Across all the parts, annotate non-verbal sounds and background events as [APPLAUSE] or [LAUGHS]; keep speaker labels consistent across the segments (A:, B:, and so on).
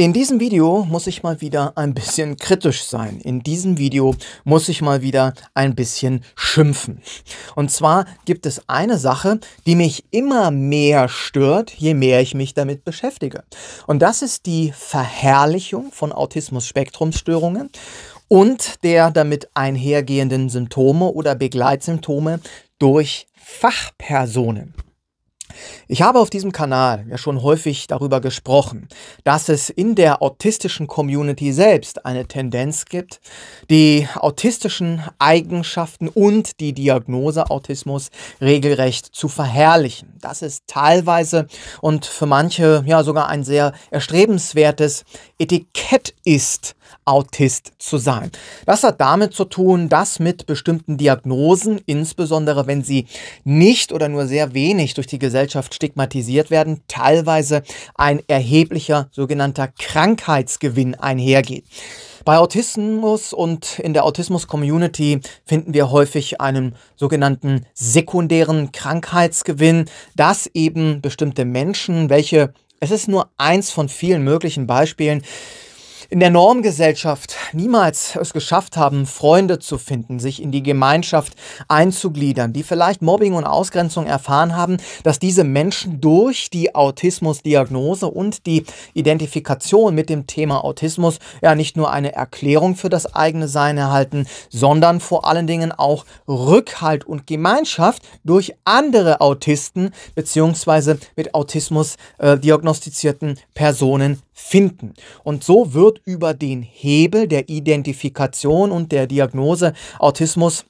A: In diesem Video muss ich mal wieder ein bisschen kritisch sein. In diesem Video muss ich mal wieder ein bisschen schimpfen. Und zwar gibt es eine Sache, die mich immer mehr stört, je mehr ich mich damit beschäftige. Und das ist die Verherrlichung von Autismus-Spektrumsstörungen und der damit einhergehenden Symptome oder Begleitsymptome durch Fachpersonen. Ich habe auf diesem Kanal ja schon häufig darüber gesprochen, dass es in der autistischen Community selbst eine Tendenz gibt, die autistischen Eigenschaften und die Diagnose Autismus regelrecht zu verherrlichen. Das ist teilweise und für manche ja sogar ein sehr erstrebenswertes Etikett ist, Autist zu sein. Das hat damit zu tun, dass mit bestimmten Diagnosen, insbesondere wenn sie nicht oder nur sehr wenig durch die Gesellschaft stigmatisiert werden, teilweise ein erheblicher sogenannter Krankheitsgewinn einhergeht. Bei Autismus und in der Autismus-Community finden wir häufig einen sogenannten sekundären Krankheitsgewinn, dass eben bestimmte Menschen, welche es ist nur eins von vielen möglichen Beispielen, in der Normgesellschaft niemals es geschafft haben, Freunde zu finden, sich in die Gemeinschaft einzugliedern, die vielleicht Mobbing und Ausgrenzung erfahren haben, dass diese Menschen durch die Autismusdiagnose und die Identifikation mit dem Thema Autismus ja nicht nur eine Erklärung für das eigene Sein erhalten, sondern vor allen Dingen auch Rückhalt und Gemeinschaft durch andere Autisten beziehungsweise mit Autismus äh, diagnostizierten Personen finden. Und so wird über den Hebel der Identifikation und der Diagnose Autismus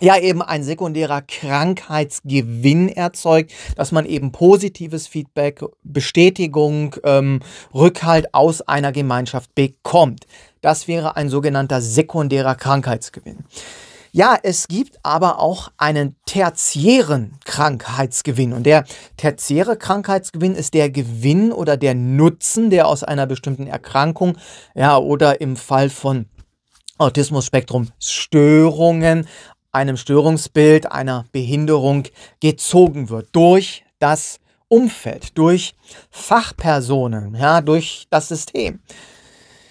A: ja eben ein sekundärer Krankheitsgewinn erzeugt, dass man eben positives Feedback, Bestätigung, ähm, Rückhalt aus einer Gemeinschaft bekommt. Das wäre ein sogenannter sekundärer Krankheitsgewinn. Ja, es gibt aber auch einen tertiären Krankheitsgewinn. Und der tertiäre Krankheitsgewinn ist der Gewinn oder der Nutzen, der aus einer bestimmten Erkrankung, ja, oder im Fall von Autismus-Spektrum Störungen, einem Störungsbild, einer Behinderung gezogen wird durch das Umfeld, durch Fachpersonen, ja, durch das System.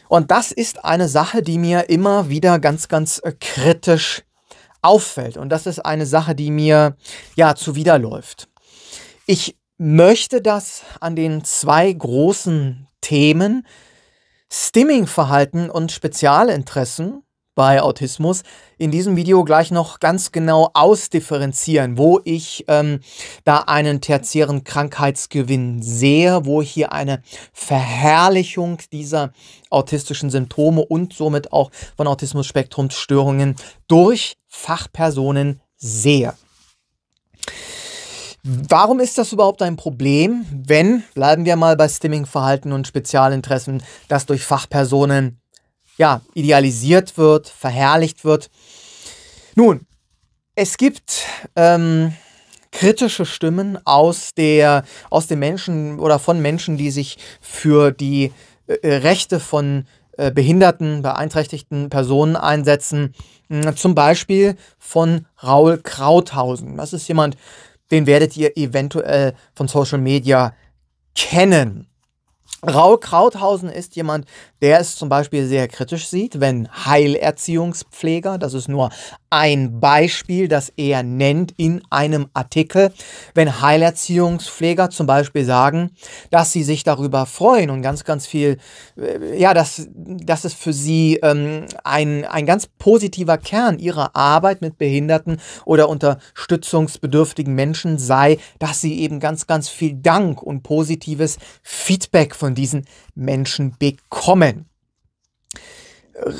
A: Und das ist eine Sache, die mir immer wieder ganz, ganz äh, kritisch auffällt. Und das ist eine Sache, die mir ja zuwiderläuft. Ich möchte das an den zwei großen Themen Stimmingverhalten und Spezialinteressen bei Autismus, in diesem Video gleich noch ganz genau ausdifferenzieren, wo ich ähm, da einen tertiären Krankheitsgewinn sehe, wo ich hier eine Verherrlichung dieser autistischen Symptome und somit auch von Autismus-Spektrumsstörungen durch Fachpersonen sehe. Warum ist das überhaupt ein Problem, wenn, bleiben wir mal bei Stimming-Verhalten und Spezialinteressen, das durch Fachpersonen ja, idealisiert wird, verherrlicht wird. Nun, es gibt ähm, kritische Stimmen aus, der, aus den Menschen oder von Menschen, die sich für die äh, Rechte von äh, behinderten, beeinträchtigten Personen einsetzen. Hm, zum Beispiel von Raul Krauthausen. Das ist jemand, den werdet ihr eventuell von Social Media kennen. Raul Krauthausen ist jemand, der es zum Beispiel sehr kritisch sieht, wenn Heilerziehungspfleger, das ist nur ein Beispiel, das er nennt in einem Artikel, wenn Heilerziehungspfleger zum Beispiel sagen, dass sie sich darüber freuen und ganz, ganz viel, äh, ja, dass, dass es für sie ähm, ein, ein ganz positiver Kern ihrer Arbeit mit behinderten oder unterstützungsbedürftigen Menschen sei, dass sie eben ganz, ganz viel Dank und positives Feedback von von diesen Menschen bekommen.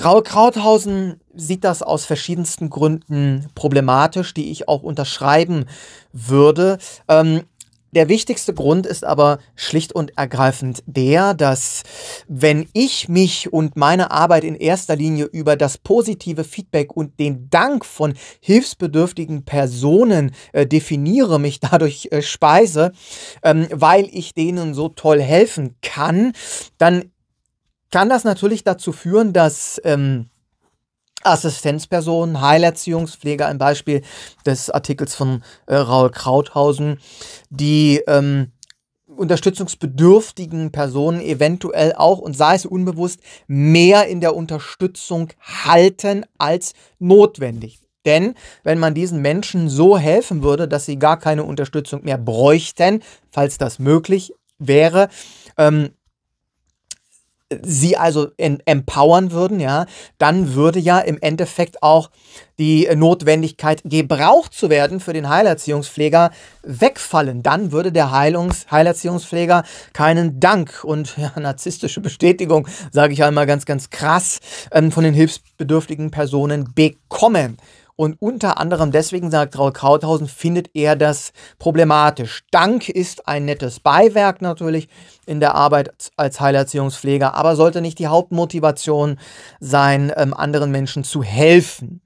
A: Raul Krauthausen sieht das aus verschiedensten Gründen problematisch, die ich auch unterschreiben würde. Ähm, der wichtigste Grund ist aber schlicht und ergreifend der, dass wenn ich mich und meine Arbeit in erster Linie über das positive Feedback und den Dank von hilfsbedürftigen Personen äh, definiere, mich dadurch äh, speise, ähm, weil ich denen so toll helfen kann, dann kann das natürlich dazu führen, dass... Ähm, Assistenzpersonen, Heilerziehungspfleger, ein Beispiel des Artikels von äh, Raul Krauthausen, die ähm, unterstützungsbedürftigen Personen eventuell auch und sei es unbewusst mehr in der Unterstützung halten als notwendig. Denn wenn man diesen Menschen so helfen würde, dass sie gar keine Unterstützung mehr bräuchten, falls das möglich wäre, ähm, sie also empowern würden, ja, dann würde ja im Endeffekt auch die Notwendigkeit, gebraucht zu werden für den Heilerziehungspfleger, wegfallen. Dann würde der Heilungs Heilerziehungspfleger keinen Dank und ja, narzisstische Bestätigung, sage ich einmal ganz, ganz krass, ähm, von den hilfsbedürftigen Personen bekommen. Und unter anderem deswegen, sagt Raul Krauthausen, findet er das problematisch. Dank ist ein nettes Beiwerk natürlich in der Arbeit als Heilerziehungspfleger, aber sollte nicht die Hauptmotivation sein, ähm, anderen Menschen zu helfen.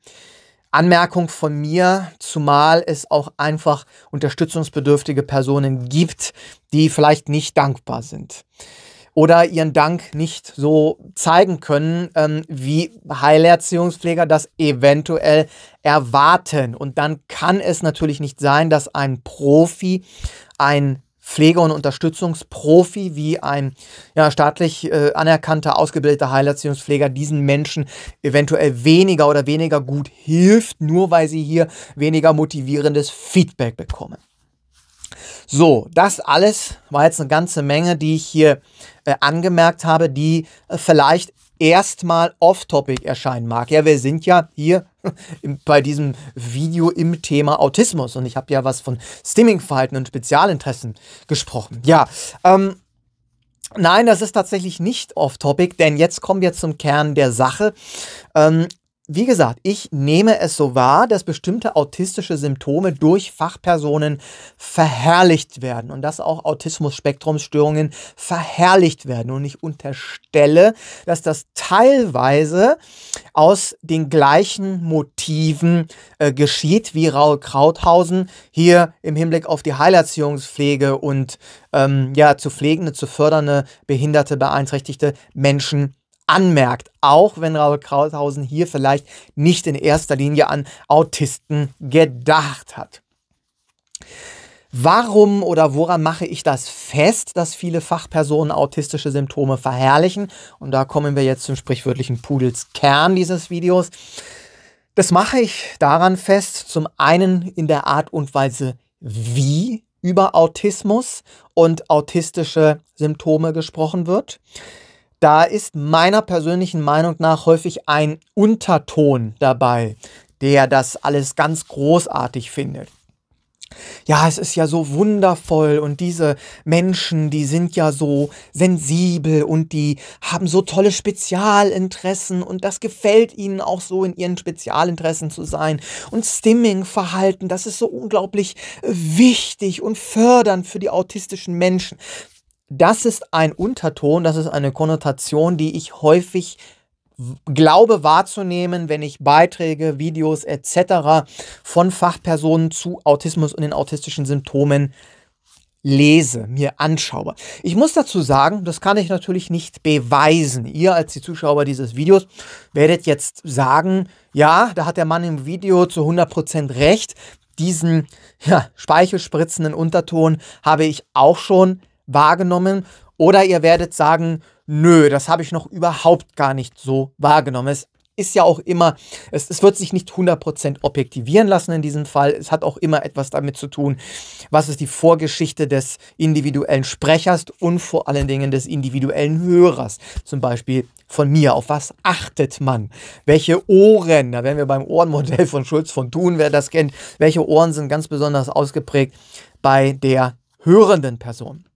A: Anmerkung von mir, zumal es auch einfach unterstützungsbedürftige Personen gibt, die vielleicht nicht dankbar sind oder ihren Dank nicht so zeigen können, ähm, wie Heilerziehungspfleger das eventuell erwarten. Und dann kann es natürlich nicht sein, dass ein Profi, ein Pflege- und Unterstützungsprofi wie ein ja, staatlich äh, anerkannter, ausgebildeter Heilerziehungspfleger diesen Menschen eventuell weniger oder weniger gut hilft, nur weil sie hier weniger motivierendes Feedback bekommen. So, das alles war jetzt eine ganze Menge, die ich hier äh, angemerkt habe, die äh, vielleicht erstmal off-topic erscheinen mag. Ja, wir sind ja hier [LAUGHS] bei diesem Video im Thema Autismus und ich habe ja was von Stimmingverhalten und Spezialinteressen gesprochen. Ja, ähm, nein, das ist tatsächlich nicht off-topic, denn jetzt kommen wir zum Kern der Sache. Ähm, wie gesagt, ich nehme es so wahr, dass bestimmte autistische Symptome durch Fachpersonen verherrlicht werden und dass auch Autismus-Spektrumsstörungen verherrlicht werden. Und ich unterstelle, dass das teilweise aus den gleichen Motiven äh, geschieht, wie Raul Krauthausen hier im Hinblick auf die Heilerziehungspflege und ähm, ja, zu pflegende, zu fördernde, behinderte, beeinträchtigte Menschen anmerkt, auch wenn Raoul Krauthausen hier vielleicht nicht in erster Linie an Autisten gedacht hat. Warum oder woran mache ich das fest, dass viele Fachpersonen autistische Symptome verherrlichen? Und da kommen wir jetzt zum sprichwörtlichen Pudelskern dieses Videos. Das mache ich daran fest, zum einen in der Art und Weise, wie über Autismus und autistische Symptome gesprochen wird da ist meiner persönlichen Meinung nach häufig ein Unterton dabei, der das alles ganz großartig findet. Ja, es ist ja so wundervoll und diese Menschen, die sind ja so sensibel und die haben so tolle Spezialinteressen und das gefällt ihnen auch so in ihren Spezialinteressen zu sein und Stimming-Verhalten, das ist so unglaublich wichtig und fördernd für die autistischen Menschen das ist ein Unterton, das ist eine Konnotation, die ich häufig glaube wahrzunehmen, wenn ich Beiträge, Videos etc. von Fachpersonen zu Autismus und den autistischen Symptomen lese, mir anschaue. Ich muss dazu sagen, das kann ich natürlich nicht beweisen. Ihr als die Zuschauer dieses Videos werdet jetzt sagen, ja, da hat der Mann im Video zu 100% recht. Diesen ja, speichelspritzenden Unterton habe ich auch schon wahrgenommen oder ihr werdet sagen, nö, das habe ich noch überhaupt gar nicht so wahrgenommen. Es ist ja auch immer, es, es wird sich nicht 100% objektivieren lassen in diesem Fall. Es hat auch immer etwas damit zu tun, was ist die Vorgeschichte des individuellen Sprechers und vor allen Dingen des individuellen Hörers. Zum Beispiel von mir, auf was achtet man? Welche Ohren, da wären wir beim Ohrenmodell von Schulz von Thun, wer das kennt, welche Ohren sind ganz besonders ausgeprägt bei der hörenden Person.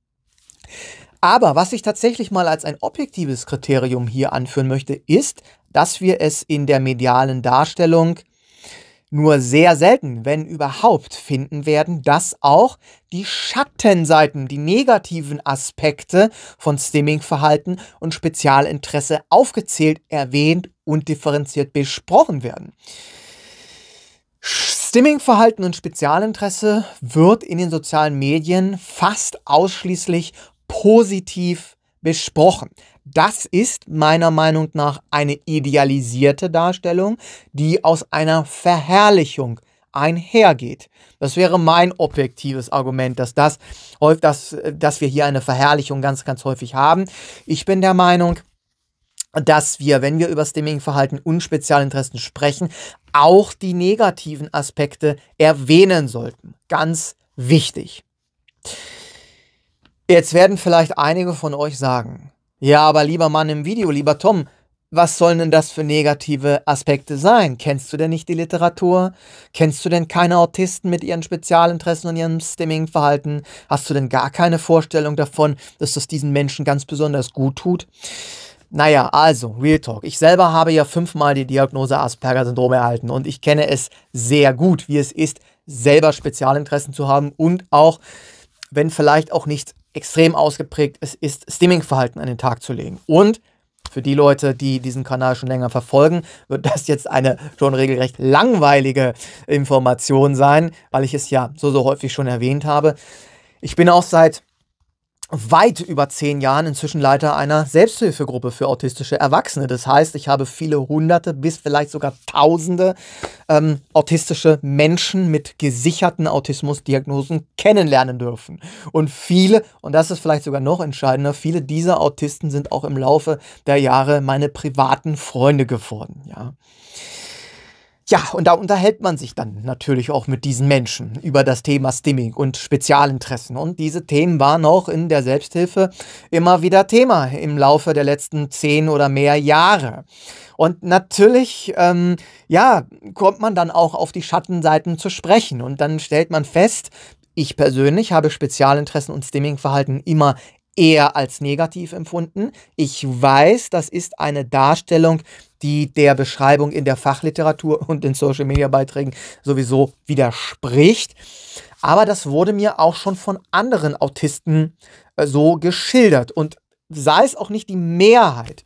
A: Aber was ich tatsächlich mal als ein objektives Kriterium hier anführen möchte, ist, dass wir es in der medialen Darstellung nur sehr selten, wenn überhaupt, finden werden, dass auch die Schattenseiten, die negativen Aspekte von Stimmingverhalten und Spezialinteresse aufgezählt, erwähnt und differenziert besprochen werden. Stimmingverhalten und Spezialinteresse wird in den sozialen Medien fast ausschließlich positiv besprochen. Das ist meiner Meinung nach eine idealisierte Darstellung, die aus einer Verherrlichung einhergeht. Das wäre mein objektives Argument, dass, das, dass, dass wir hier eine Verherrlichung ganz, ganz häufig haben. Ich bin der Meinung, dass wir, wenn wir über Stimming-Verhalten und Spezialinteressen sprechen, auch die negativen Aspekte erwähnen sollten. Ganz wichtig. Jetzt werden vielleicht einige von euch sagen, ja, aber lieber Mann im Video, lieber Tom, was sollen denn das für negative Aspekte sein? Kennst du denn nicht die Literatur? Kennst du denn keine Autisten mit ihren Spezialinteressen und ihrem Stimming-Verhalten? Hast du denn gar keine Vorstellung davon, dass das diesen Menschen ganz besonders gut tut? Naja, also, Real Talk. Ich selber habe ja fünfmal die Diagnose Asperger-Syndrom erhalten und ich kenne es sehr gut, wie es ist, selber Spezialinteressen zu haben und auch wenn vielleicht auch nicht extrem ausgeprägt es ist, ist Stimming-Verhalten an den Tag zu legen. Und für die Leute, die diesen Kanal schon länger verfolgen, wird das jetzt eine schon regelrecht langweilige Information sein, weil ich es ja so, so häufig schon erwähnt habe. Ich bin auch seit weit über zehn Jahren inzwischen Leiter einer Selbsthilfegruppe für autistische Erwachsene. Das heißt, ich habe viele hunderte bis vielleicht sogar tausende ähm, autistische Menschen mit gesicherten Autismusdiagnosen kennenlernen dürfen. Und viele, und das ist vielleicht sogar noch entscheidender, viele dieser Autisten sind auch im Laufe der Jahre meine privaten Freunde geworden. Ja. Ja, und da unterhält man sich dann natürlich auch mit diesen Menschen über das Thema Stimming und Spezialinteressen. Und diese Themen waren auch in der Selbsthilfe immer wieder Thema im Laufe der letzten zehn oder mehr Jahre. Und natürlich, ähm, ja, kommt man dann auch auf die Schattenseiten zu sprechen. Und dann stellt man fest, ich persönlich habe Spezialinteressen und Stimmingverhalten immer eher als negativ empfunden. Ich weiß, das ist eine Darstellung, die der Beschreibung in der Fachliteratur [LAUGHS] und in Social-Media-Beiträgen sowieso widerspricht. Aber das wurde mir auch schon von anderen Autisten äh, so geschildert. Und sei es auch nicht die Mehrheit,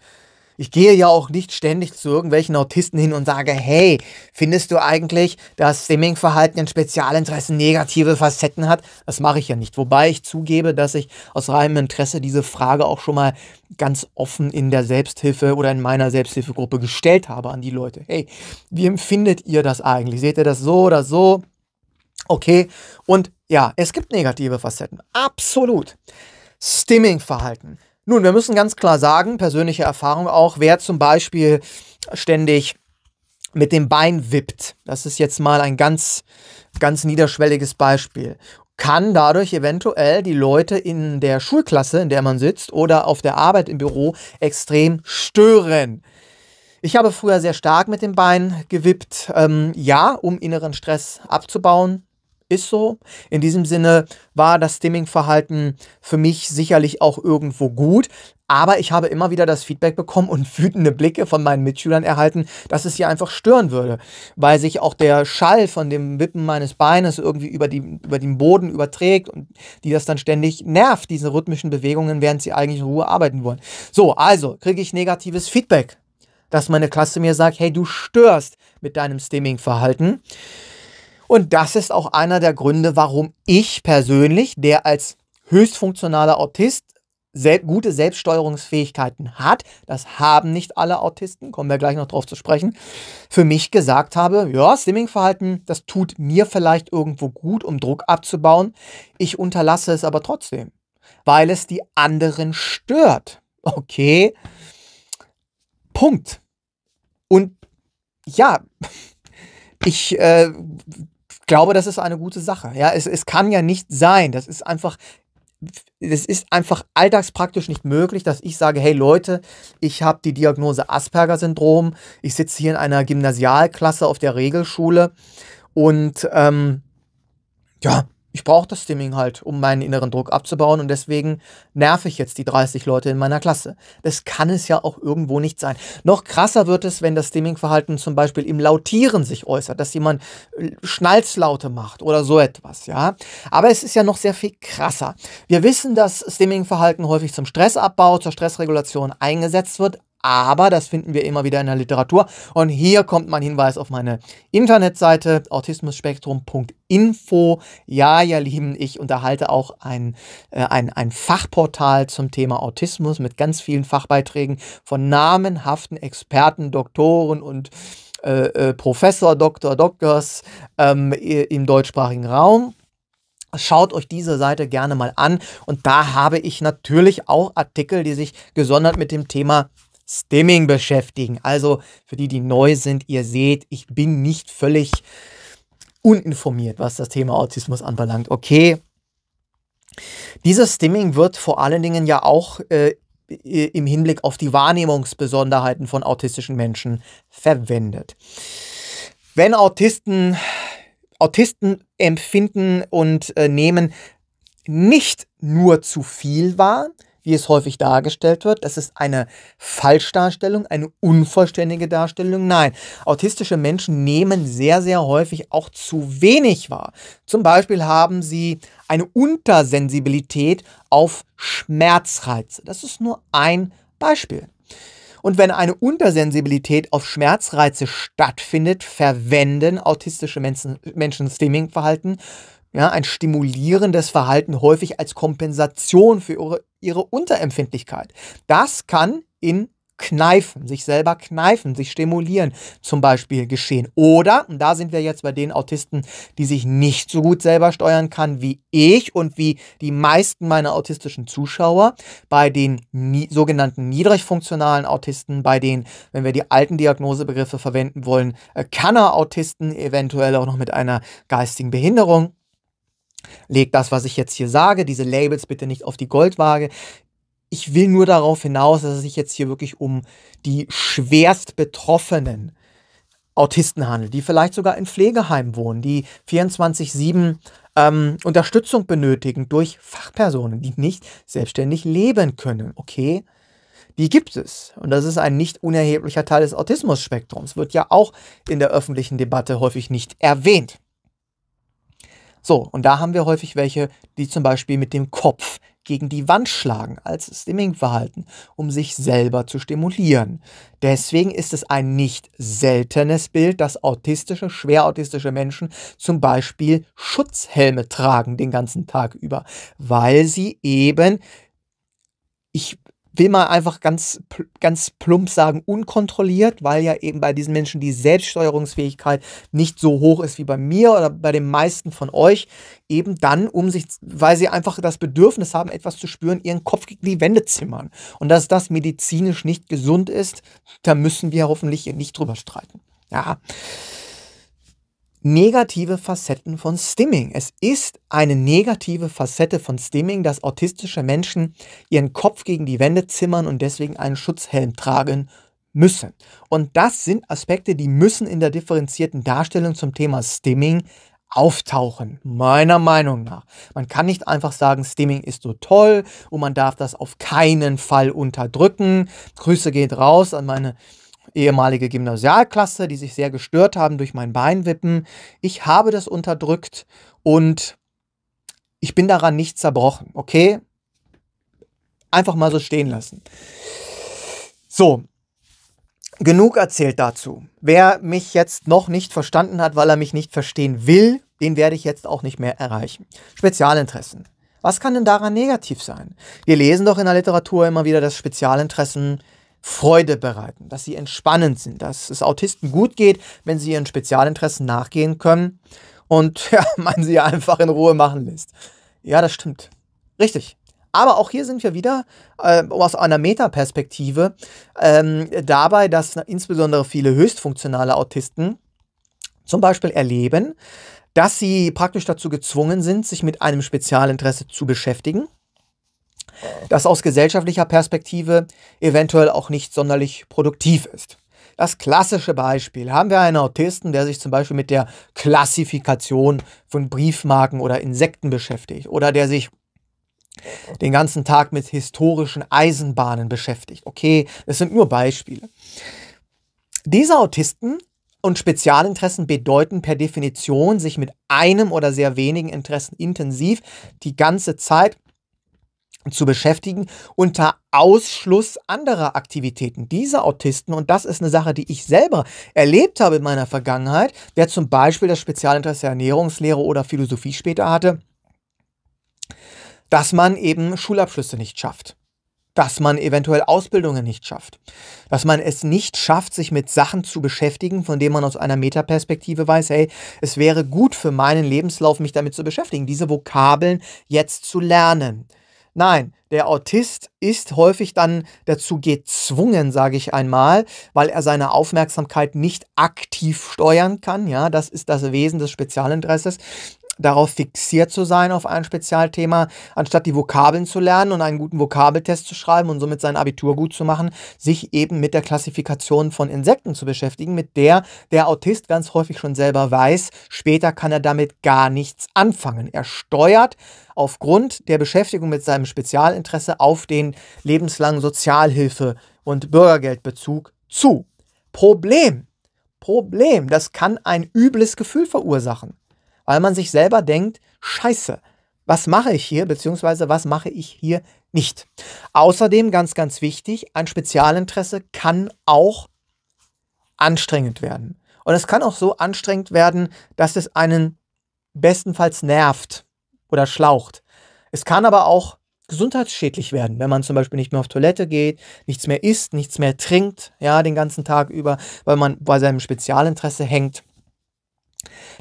A: ich gehe ja auch nicht ständig zu irgendwelchen Autisten hin und sage, hey, findest du eigentlich, dass Stimming-Verhalten in Spezialinteressen negative Facetten hat? Das mache ich ja nicht. Wobei ich zugebe, dass ich aus reinem Interesse diese Frage auch schon mal ganz offen in der Selbsthilfe oder in meiner Selbsthilfegruppe gestellt habe an die Leute. Hey, wie empfindet ihr das eigentlich? Seht ihr das so oder so? Okay. Und ja, es gibt negative Facetten. Absolut. Stimming-Verhalten. Nun, wir müssen ganz klar sagen, persönliche Erfahrung auch, wer zum Beispiel ständig mit dem Bein wippt, das ist jetzt mal ein ganz, ganz niederschwelliges Beispiel, kann dadurch eventuell die Leute in der Schulklasse, in der man sitzt, oder auf der Arbeit im Büro extrem stören. Ich habe früher sehr stark mit dem Bein gewippt, ähm, ja, um inneren Stress abzubauen, ist so. In diesem Sinne war das Stimming-Verhalten für mich sicherlich auch irgendwo gut. Aber ich habe immer wieder das Feedback bekommen und [LAUGHS] wütende Blicke von meinen Mitschülern erhalten, dass es hier einfach stören würde, weil sich auch der Schall von dem Wippen meines Beines irgendwie über, die, über den Boden überträgt und die das dann ständig nervt, diese rhythmischen Bewegungen, während sie eigentlich in Ruhe arbeiten wollen. So, also kriege ich negatives Feedback, dass meine Klasse mir sagt, hey, du störst mit deinem Stimming-Verhalten. Und das ist auch einer der Gründe, warum ich persönlich, der als höchstfunktionaler Autist sel gute Selbststeuerungsfähigkeiten hat, das haben nicht alle Autisten, kommen wir gleich noch drauf zu sprechen, für mich gesagt habe, ja, Slimming-Verhalten, das tut mir vielleicht irgendwo gut, um Druck abzubauen. Ich unterlasse es aber trotzdem, weil es die anderen stört. Okay. Punkt. Und ja, [LAUGHS] ich äh, glaube, das ist eine gute Sache. Ja, es, es kann ja nicht sein. Das ist einfach es ist einfach alltagspraktisch nicht möglich, dass ich sage, hey Leute, ich habe die Diagnose Asperger-Syndrom, ich sitze hier in einer Gymnasialklasse auf der Regelschule und ähm, ja, ich brauche das Stimming halt, um meinen inneren Druck abzubauen und deswegen nerv ich jetzt die 30 Leute in meiner Klasse. Das kann es ja auch irgendwo nicht sein. Noch krasser wird es, wenn das Stimming-Verhalten zum Beispiel im Lautieren sich äußert, dass jemand äh, Schnalzlaute macht oder so etwas, ja. Aber es ist ja noch sehr viel krasser. Wir wissen, dass Stimming-Verhalten häufig zum Stressabbau, zur Stressregulation eingesetzt wird, aber das finden wir immer wieder in der Literatur. Und hier kommt mein Hinweis auf meine Internetseite autismusspektrum.info. Ja, ihr Lieben, ich unterhalte auch ein, äh, ein, ein Fachportal zum Thema Autismus mit ganz vielen Fachbeiträgen von namenhaften Experten, Doktoren und äh, äh Professor, Doktor, Doktors ähm, im deutschsprachigen Raum. Schaut euch diese Seite gerne mal an. Und da habe ich natürlich auch Artikel, die sich gesondert mit dem Thema Stimming beschäftigen. Also für die, die neu sind, ihr seht, ich bin nicht völlig uninformiert, was das Thema Autismus anbelangt. Okay. Dieses Stimming wird vor allen Dingen ja auch äh, im Hinblick auf die Wahrnehmungsbesonderheiten von autistischen Menschen verwendet. Wenn Autisten, Autisten empfinden und äh, nehmen nicht nur zu viel wahr, wie es häufig dargestellt wird. Das ist eine Falschdarstellung, eine unvollständige Darstellung. Nein, autistische Menschen nehmen sehr, sehr häufig auch zu wenig wahr. Zum Beispiel haben sie eine Untersensibilität auf Schmerzreize. Das ist nur ein Beispiel. Und wenn eine Untersensibilität auf Schmerzreize stattfindet, verwenden autistische Menschen, Menschen verhalten ja, ein stimulierendes Verhalten häufig als Kompensation für ihre, ihre Unterempfindlichkeit. Das kann in kneifen, sich selber kneifen, sich stimulieren, zum Beispiel geschehen. Oder, und da sind wir jetzt bei den Autisten, die sich nicht so gut selber steuern kann wie ich und wie die meisten meiner autistischen Zuschauer, bei den nie, sogenannten niedrigfunktionalen Autisten, bei den, wenn wir die alten Diagnosebegriffe verwenden wollen, äh, Kanner-Autisten, eventuell auch noch mit einer geistigen Behinderung legt das, was ich jetzt hier sage, diese Labels bitte nicht auf die Goldwaage. Ich will nur darauf hinaus, dass es sich jetzt hier wirklich um die schwerst betroffenen Autisten handelt, die vielleicht sogar in Pflegeheimen wohnen, die 24-7 ähm, Unterstützung benötigen durch Fachpersonen, die nicht selbstständig leben können. Okay, die gibt es. Und das ist ein nicht unerheblicher Teil des Autismus-Spektrums. Wird ja auch in der öffentlichen Debatte häufig nicht erwähnt. So, und da haben wir häufig welche, die zum Beispiel mit dem Kopf gegen die Wand schlagen als Stimming-Verhalten, um sich selber zu stimulieren. Deswegen ist es ein nicht seltenes Bild, dass autistische, schwer autistische Menschen zum Beispiel Schutzhelme tragen den ganzen Tag über, weil sie eben, ich will mal einfach ganz, ganz plump sagen, unkontrolliert, weil ja eben bei diesen Menschen die Selbststeuerungsfähigkeit nicht so hoch ist wie bei mir oder bei den meisten von euch, eben dann, um sich, weil sie einfach das Bedürfnis haben, etwas zu spüren, ihren Kopf gegen die Wände zimmern. Und dass das medizinisch nicht gesund ist, da müssen wir hoffentlich nicht drüber streiten. Ja negative Facetten von Stimming. Es ist eine negative Facette von Stimming, dass autistische Menschen ihren Kopf gegen die Wände zimmern und deswegen einen Schutzhelm tragen müssen. Und das sind Aspekte, die müssen in der differenzierten Darstellung zum Thema Stimming auftauchen, meiner Meinung nach. Man kann nicht einfach sagen, Stimming ist so toll und man darf das auf keinen Fall unterdrücken. Grüße geht raus an meine ehemalige Gymnasialklasse, die sich sehr gestört haben durch mein Beinwippen. Ich habe das unterdrückt und ich bin daran nicht zerbrochen. Okay? Einfach mal so stehen lassen. So, genug erzählt dazu. Wer mich jetzt noch nicht verstanden hat, weil er mich nicht verstehen will, den werde ich jetzt auch nicht mehr erreichen. Spezialinteressen. Was kann denn daran negativ sein? Wir lesen doch in der Literatur immer wieder, dass Spezialinteressen Freude bereiten, dass sie entspannend sind, dass es Autisten gut geht, wenn sie ihren Spezialinteressen nachgehen können und [LAUGHS] ja, man sie einfach in Ruhe machen lässt. Ja, das stimmt. Richtig. Aber auch hier sind wir wieder äh, aus einer Metaperspektive ähm, dabei, dass insbesondere viele höchstfunktionale Autisten zum Beispiel erleben, dass sie praktisch dazu gezwungen sind, sich mit einem Spezialinteresse zu beschäftigen das aus gesellschaftlicher Perspektive eventuell auch nicht sonderlich produktiv ist. Das klassische Beispiel. Haben wir einen Autisten, der sich zum Beispiel mit der Klassifikation von Briefmarken oder Insekten beschäftigt oder der sich den ganzen Tag mit historischen Eisenbahnen beschäftigt. Okay, das sind nur Beispiele. Diese Autisten und Spezialinteressen bedeuten per Definition, sich mit einem oder sehr wenigen Interessen intensiv die ganze Zeit zu beschäftigen unter Ausschluss anderer Aktivitäten. Diese Autisten, und das ist eine Sache, die ich selber erlebt habe in meiner Vergangenheit, wer zum Beispiel das Spezialinteresse Ernährungslehre oder Philosophie später hatte, dass man eben Schulabschlüsse nicht schafft dass man eventuell Ausbildungen nicht schafft, dass man es nicht schafft, sich mit Sachen zu beschäftigen, von denen man aus einer Metaperspektive weiß, hey, es wäre gut für meinen Lebenslauf, mich damit zu beschäftigen, diese Vokabeln jetzt zu lernen. Nein, der Autist ist häufig dann dazu gezwungen, sage ich einmal, weil er seine Aufmerksamkeit nicht aktiv steuern kann. Ja, das ist das Wesen des Spezialinteresses darauf fixiert zu sein auf ein Spezialthema, anstatt die Vokabeln zu lernen und einen guten Vokabeltest zu schreiben und somit sein Abitur gut zu machen, sich eben mit der Klassifikation von Insekten zu beschäftigen, mit der der Autist ganz häufig schon selber weiß, später kann er damit gar nichts anfangen. Er steuert aufgrund der Beschäftigung mit seinem Spezialinteresse auf den lebenslangen Sozialhilfe- und Bürgergeldbezug zu. Problem. Problem, das kann ein übles Gefühl verursachen weil man sich selber denkt, scheiße, was mache ich hier, beziehungsweise was mache ich hier nicht. Außerdem, ganz, ganz wichtig, ein Spezialinteresse kann auch anstrengend werden. Und es kann auch so anstrengend werden, dass es einen bestenfalls nervt oder schlaucht. Es kann aber auch gesundheitsschädlich werden, wenn man zum Beispiel nicht mehr auf Toilette geht, nichts mehr isst, nichts mehr trinkt, ja, den ganzen Tag über, weil man bei seinem Spezialinteresse hängt.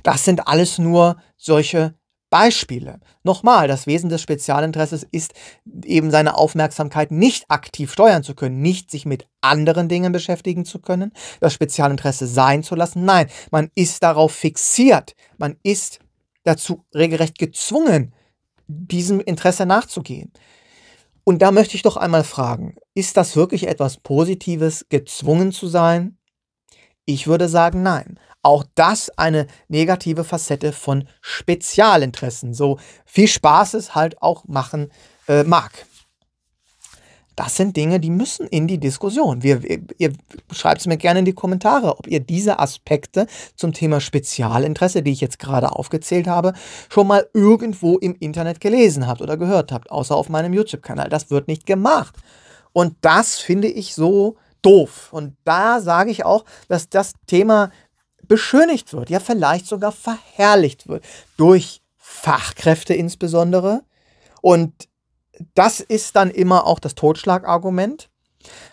A: Das sind alles nur solche Beispiele. Nochmal, das Wesen des Spezialinteresses ist eben seine Aufmerksamkeit nicht aktiv steuern zu können, nicht sich mit anderen Dingen beschäftigen zu können, das Spezialinteresse sein zu lassen. Nein, man ist darauf fixiert, man ist dazu regelrecht gezwungen, diesem Interesse nachzugehen. Und da möchte ich doch einmal fragen, ist das wirklich etwas Positives, gezwungen zu sein? Ich würde sagen, nein auch das eine negative Facette von Spezialinteressen. So viel Spaß es halt auch machen äh, mag. Das sind Dinge, die müssen in die Diskussion. Wir, ihr schreibt es mir gerne in die Kommentare, ob ihr diese Aspekte zum Thema Spezialinteresse, die ich jetzt gerade aufgezählt habe, schon mal irgendwo im Internet gelesen habt oder gehört habt, außer auf meinem YouTube-Kanal. Das wird nicht gemacht. Und das finde ich so doof. Und da sage ich auch, dass das Thema beschönigt wird, ja vielleicht sogar verherrlicht wird, durch Fachkräfte insbesondere. Und das ist dann immer auch das Totschlagargument.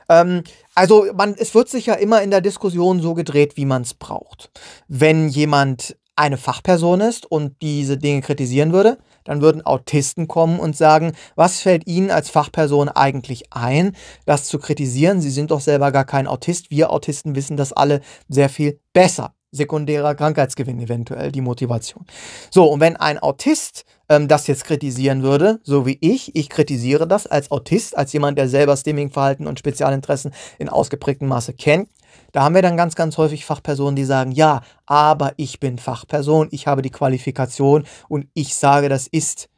A: Ähm, also man, es wird sich ja immer in der Diskussion so gedreht, wie man es braucht. Wenn jemand eine Fachperson ist und diese Dinge kritisieren würde, dann würden Autisten kommen und sagen, was fällt Ihnen als Fachperson eigentlich ein, das zu kritisieren? Sie sind doch selber gar kein Autist. Wir Autisten wissen das alle sehr viel besser sekundärer Krankheitsgewinn eventuell, die Motivation. So, und wenn ein Autist ähm, das jetzt kritisieren würde, so wie ich, ich kritisiere das als Autist, als jemand, der selber Streaming-Verhalten und Spezialinteressen in ausgeprägtem Maße kennt, da haben wir dann ganz, ganz häufig Fachpersonen, die sagen, ja, aber ich bin Fachperson, ich habe die Qualifikation und ich sage, das ist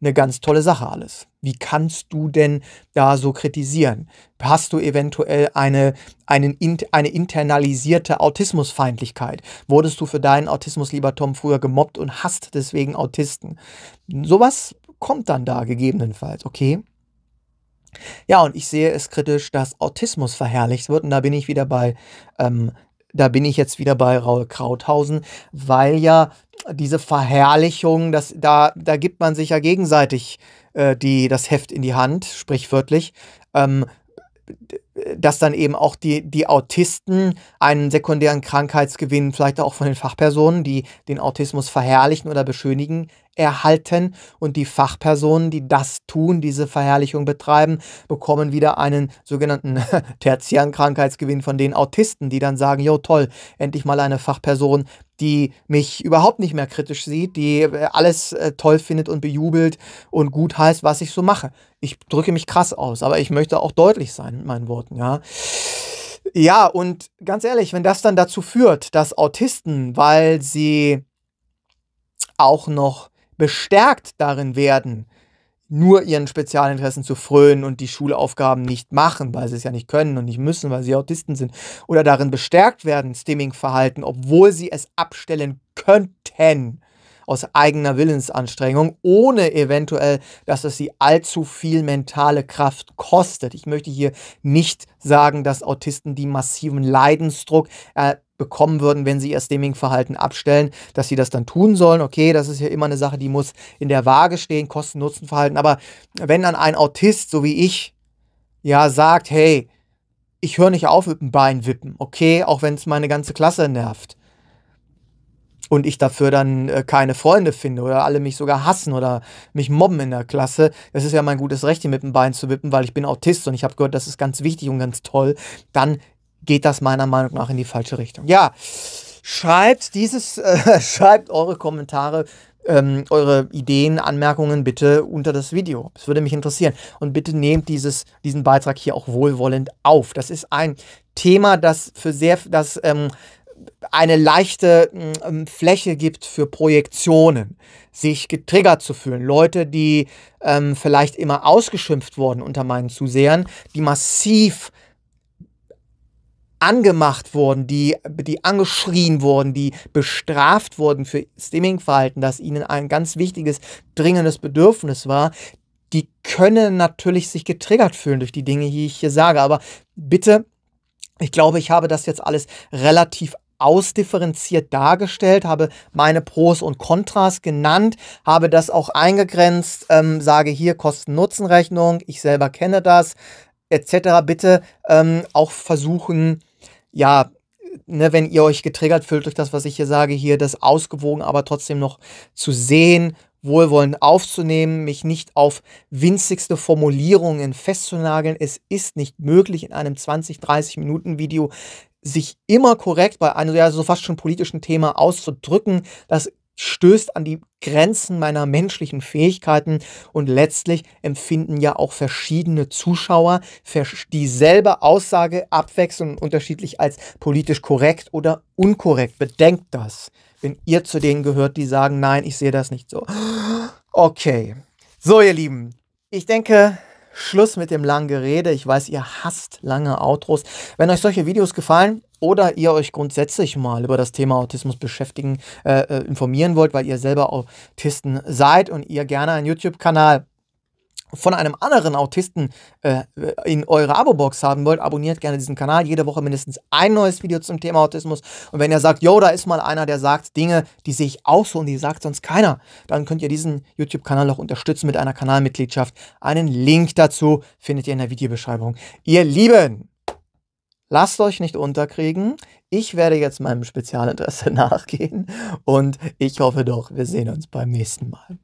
A: eine ganz tolle Sache alles. Wie kannst du denn da so kritisieren? Hast du eventuell eine, einen, eine internalisierte Autismusfeindlichkeit? Wurdest du für deinen Autismus, lieber Tom, früher gemobbt und hast deswegen Autisten? Sowas kommt dann da gegebenenfalls, okay? Ja, und ich sehe es kritisch, dass Autismus verherrlicht wird. Und da bin ich wieder bei, ähm, da bin ich jetzt wieder bei Raul Krauthausen, weil ja diese Verherrlichung, das, da, da gibt man sich ja gegenseitig äh, die, das Heft in die Hand, sprichwörtlich. Ähm, dass dann eben auch die, die Autisten einen sekundären Krankheitsgewinn, vielleicht auch von den Fachpersonen, die den Autismus verherrlichen oder beschönigen, erhalten. Und die Fachpersonen, die das tun, diese Verherrlichung betreiben, bekommen wieder einen sogenannten [LAUGHS] tertiären Krankheitsgewinn von den Autisten, die dann sagen, jo toll, endlich mal eine Fachperson, die mich überhaupt nicht mehr kritisch sieht, die äh, alles äh, toll findet und bejubelt und gut heißt, was ich so mache. Ich drücke mich krass aus, aber ich möchte auch deutlich sein mit meinen Worten, ja. Ja, und ganz ehrlich, wenn das dann dazu führt, dass Autisten, weil sie auch noch bestärkt darin werden, nur ihren Spezialinteressen zu frönen und die Schulaufgaben nicht machen, weil sie es ja nicht können und nicht müssen, weil sie Autisten sind, oder darin bestärkt werden, Stimming-Verhalten, obwohl sie es abstellen könnten aus eigener Willensanstrengung, ohne eventuell, dass es sie allzu viel mentale Kraft kostet. Ich möchte hier nicht sagen, dass Autisten die massiven Leidensdruck äh, bekommen würden, wenn sie ihr Streaming-Verhalten abstellen, dass sie das dann tun sollen. Okay, das ist ja immer eine Sache, die muss in der Waage stehen, Kosten-Nutzen-Verhalten. Aber wenn dann ein Autist, so wie ich, ja sagt, hey, ich höre nicht auf mit dem Bein wippen, okay, auch wenn es meine ganze Klasse nervt und ich dafür dann äh, keine Freunde finde oder alle mich sogar hassen oder mich mobben in der Klasse. Das ist ja mein gutes Recht, hier mit dem Bein zu wippen, weil ich bin Autist und ich habe gehört, das ist ganz wichtig und ganz toll. Dann geht das meiner Meinung nach in die falsche Richtung. Ja, schreibt dieses, [LAUGHS] äh, schreibt eure Kommentare, ähm, eure Ideen, Anmerkungen bitte unter das Video. Das würde mich interessieren. Und bitte nehmt dieses, diesen Beitrag hier auch wohlwollend auf. Das ist ein Thema, das für sehr, das ähm, eine leichte ähm, Fläche gibt für Projektionen, sich getriggert zu fühlen. Leute, die ähm, vielleicht immer ausgeschimpft wurden unter meinen Zusehern, die massiv angemacht wurden, die, die angeschrien wurden, die bestraft wurden für Streaming-Verhalten, das ihnen ein ganz wichtiges, dringendes Bedürfnis war, die können natürlich sich getriggert fühlen durch die Dinge, die ich hier sage. Aber bitte, ich glaube, ich habe das jetzt alles relativ ausdifferenziert dargestellt, habe meine Pros und Kontras genannt, habe das auch eingegrenzt, ähm, sage hier Kosten-Nutzen-Rechnung, ich selber kenne das, etc. Bitte ähm, auch versuchen, ja, ne, wenn ihr euch getriggert fühlt durch das, was ich hier sage, hier das ausgewogen, aber trotzdem noch zu sehen, wohlwollend aufzunehmen, mich nicht auf winzigste Formulierungen festzunageln. Es ist nicht möglich, in einem 20, 30 Minuten Video sich immer korrekt bei einem ja, so fast schon politischen Thema auszudrücken. Das stößt an die Grenzen meiner menschlichen Fähigkeiten und letztlich empfinden ja auch verschiedene Zuschauer dieselbe Aussage abwechselnd unterschiedlich als politisch korrekt oder unkorrekt. Bedenkt das, wenn ihr zu denen gehört, die sagen, nein, ich sehe das nicht so. Okay. So, ihr Lieben, ich denke, Schluss mit dem langen Gerede. Ich weiß, ihr hasst lange Outros. Wenn euch solche Videos gefallen, oder ihr euch grundsätzlich mal über das Thema Autismus beschäftigen, äh, äh, informieren wollt, weil ihr selber Autisten seid und ihr gerne einen YouTube-Kanal von einem anderen Autisten äh, in eure Abo-Box haben wollt, abonniert gerne diesen Kanal. Jede Woche mindestens ein neues Video zum Thema Autismus. Und wenn ihr sagt, yo, da ist mal einer, der sagt Dinge, die sehe ich auch so und die sagt sonst keiner, dann könnt ihr diesen YouTube-Kanal auch unterstützen mit einer Kanalmitgliedschaft. Einen Link dazu findet ihr in der Videobeschreibung. Ihr Lieben, Lasst euch nicht unterkriegen. Ich werde jetzt meinem Spezialinteresse [LAUGHS] nachgehen und ich hoffe doch, wir sehen uns beim nächsten Mal.